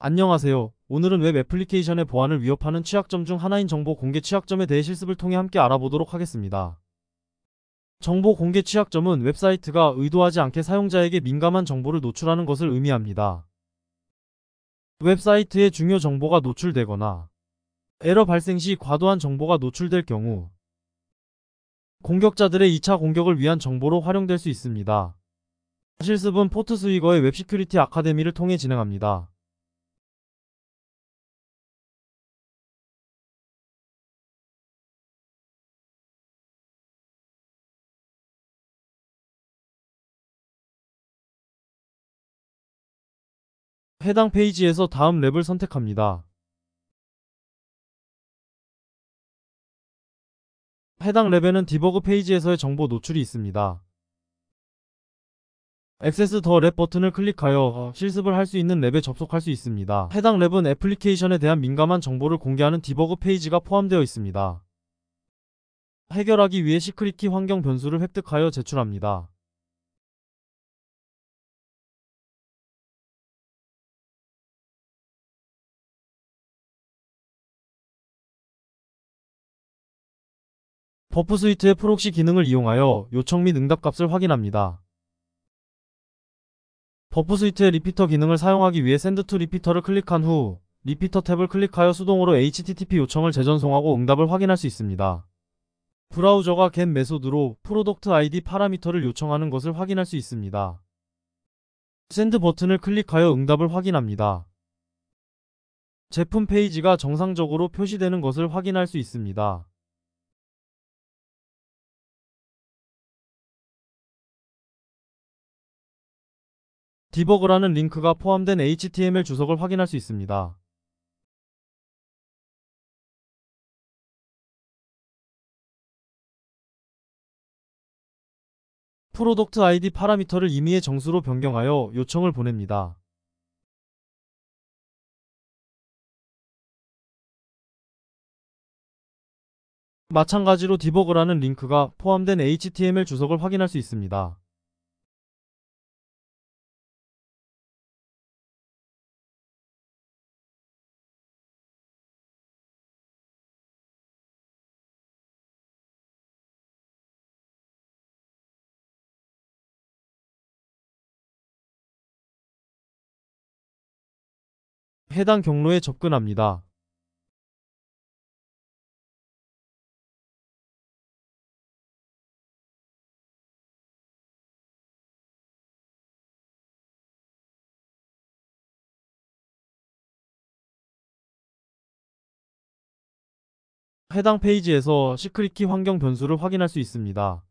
안녕하세요. 오늘은 웹 애플리케이션의 보안을 위협하는 취약점 중 하나인 정보 공개 취약점에 대해 실습을 통해 함께 알아보도록 하겠습니다. 정보 공개 취약점은 웹사이트가 의도하지 않게 사용자에게 민감한 정보를 노출하는 것을 의미합니다. 웹사이트에 중요 정보가 노출되거나 에러 발생 시 과도한 정보가 노출될 경우 공격자들의 2차 공격을 위한 정보로 활용될 수 있습니다. 실습은 포트 스위거의 웹시큐리티 아카데미를 통해 진행합니다. 해당 페이지에서 다음 랩을 선택합니다. 해당 랩에는 디버그 페이지에서의 정보 노출이 있습니다. 액세스 더 랩 버튼을 클릭하여 실습을 할 수 있는 랩에 접속할 수 있습니다. 해당 랩은 애플리케이션에 대한 민감한 정보를 공개하는 디버그 페이지가 포함되어 있습니다. 해결하기 위해 시크릿키 환경 변수를 획득하여 제출합니다. 버프스위트의 프록시 기능을 이용하여 요청 및 응답값을 확인합니다. 버프스위트의 리피터 기능을 사용하기 위해 Send to 리피터를 클릭한 후 리피터 탭을 클릭하여 수동으로 HTTP 요청을 재전송하고 응답을 확인할 수 있습니다. 브라우저가 get 메소드로 프로덕트 아이디 파라미터를 요청하는 것을 확인할 수 있습니다. Send 버튼을 클릭하여 응답을 확인합니다. 제품 페이지가 정상적으로 표시되는 것을 확인할 수 있습니다. 디버그라는 링크가 포함된 HTML 주석을 확인할 수 있습니다. 프로덕트 아이디 파라미터를 임의의 정수로 변경하여 요청을 보냅니다. 마찬가지로 디버그라는 링크가 포함된 HTML 주석을 확인할 수 있습니다. 해당 경로에 접근합니다. 해당 페이지에서 시크릿키 환경 변수를 확인할 수 있습니다.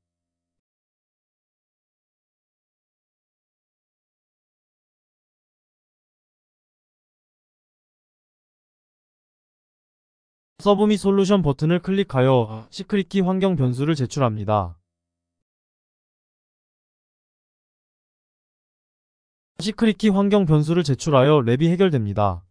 서브미 솔루션 버튼을 클릭하여 아. 시크릿키 환경 변수를 제출합니다. 시크릿키 환경 변수를 제출하여 랩이 해결됩니다.